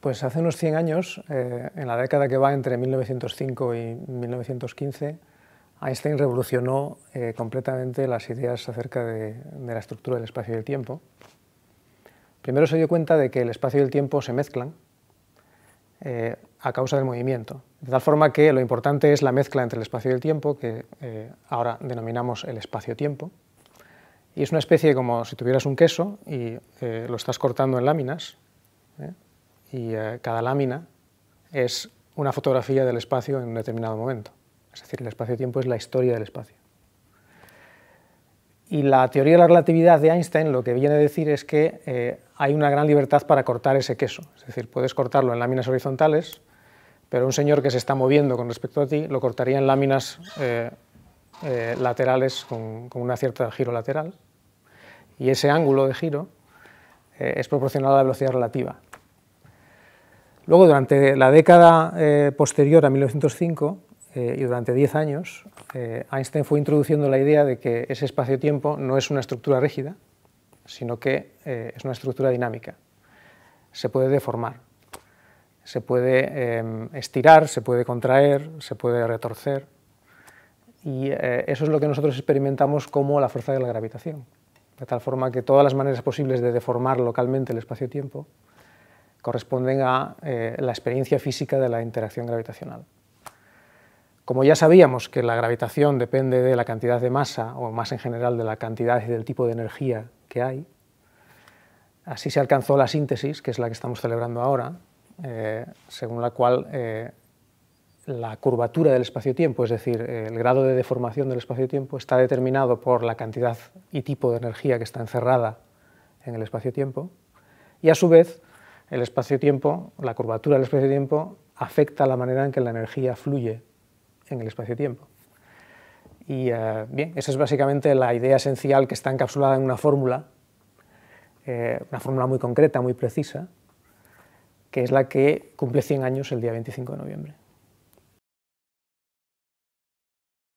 Pues hace unos 100 años, eh, en la década que va entre 1905 y 1915, Einstein revolucionó eh, completamente las ideas acerca de, la estructura del espacio y del tiempo. Primero se dio cuenta de que el espacio y el tiempo se mezclan eh, a causa del movimiento, de tal forma que lo importante es la mezcla entre el espacio y el tiempo, que ahora denominamos el espacio-tiempo, y es una especie como si tuvieras un queso y lo estás cortando en láminas, y eh, cada lámina es una fotografía del espacio en un determinado momento. Es decir, el espacio-tiempo es la historia del espacio. Y la teoría de la relatividad de Einstein lo que viene a decir es que eh, hay una gran libertad para cortar ese queso. Es decir, puedes cortarlo en láminas horizontales, pero un señor que se está moviendo con respecto a ti lo cortaría en láminas eh, laterales con, con una cierta giro lateral. Y ese ángulo de giro es proporcional a la velocidad relativa. Luego, durante la década eh, posterior a 1905 eh, y durante 10 años, eh, Einstein fue introduciendo la idea de que ese espacio-tiempo no es una estructura rígida, sino que es una estructura dinámica. Se puede deformar, se puede estirar, se puede contraer, se puede retorcer. Y eso es lo que nosotros experimentamos como la fuerza de la gravitación. De tal forma que todas las maneras posibles de deformar localmente el espacio-tiempo corresponden a eh, la experiencia física de la interacción gravitacional. Como ya sabíamos que la gravitación depende de la cantidad de masa, o más en general de la cantidad y del tipo de energía que hay, así se alcanzó la síntesis, que es la que estamos celebrando ahora, eh, según la cual eh, la curvatura del espacio-tiempo, es decir, el grado de deformación del espacio-tiempo, está determinado por la cantidad y tipo de energía que está encerrada en el espacio-tiempo, y a su vez el espacio-tiempo, la curvatura del espacio-tiempo, afecta la manera en que la energía fluye en el espacio-tiempo. Y eh, bien, esa es básicamente la idea esencial que está encapsulada en una fórmula, eh, una fórmula muy concreta, muy precisa, que es la que cumple 100 años el día 25 de noviembre.